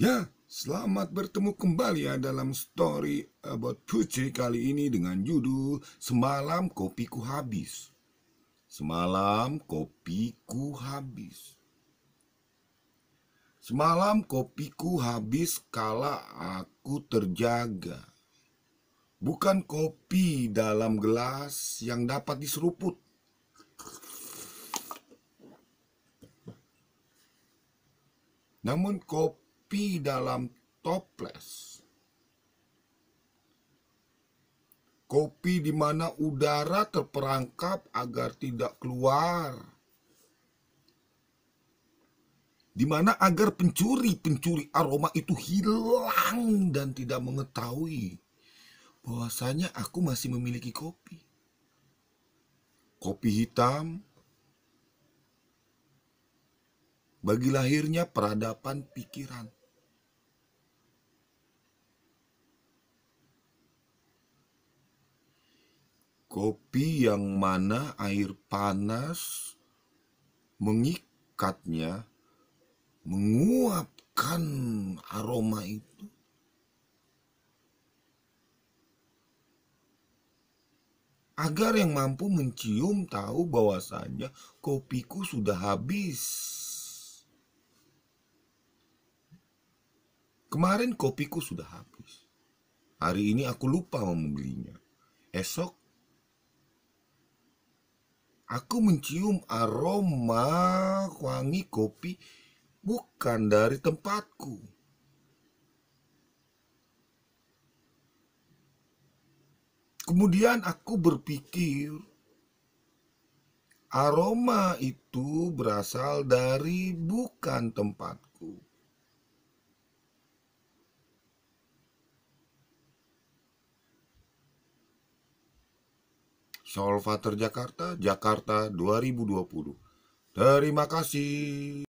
Ya, selamat bertemu kembali ya dalam story about Putri kali ini dengan judul Semalam Kopiku Habis. Semalam kopiku habis. Semalam kopiku habis kala aku terjaga. Bukan kopi dalam gelas yang dapat diseruput. Namun kopi kopi dalam toples. Kopi di mana udara terperangkap agar tidak keluar. Di mana agar pencuri-pencuri aroma itu hilang dan tidak mengetahui bahwasanya aku masih memiliki kopi. Kopi hitam, bagi lahirnya peradaban pikiran. kopi yang mana air panas mengikatnya, menguapkan aroma itu. Agar yang mampu mencium tahu bahwasanya kopiku sudah habis. Kemarin kopiku sudah habis. Hari ini aku lupa membelinya. Esok Aku mencium aroma wangi kopi bukan dari tempatku. Kemudian aku berpikir, aroma itu berasal dari bukan tempatku. Solvater Jakarta, Jakarta 2020. Terima kasih.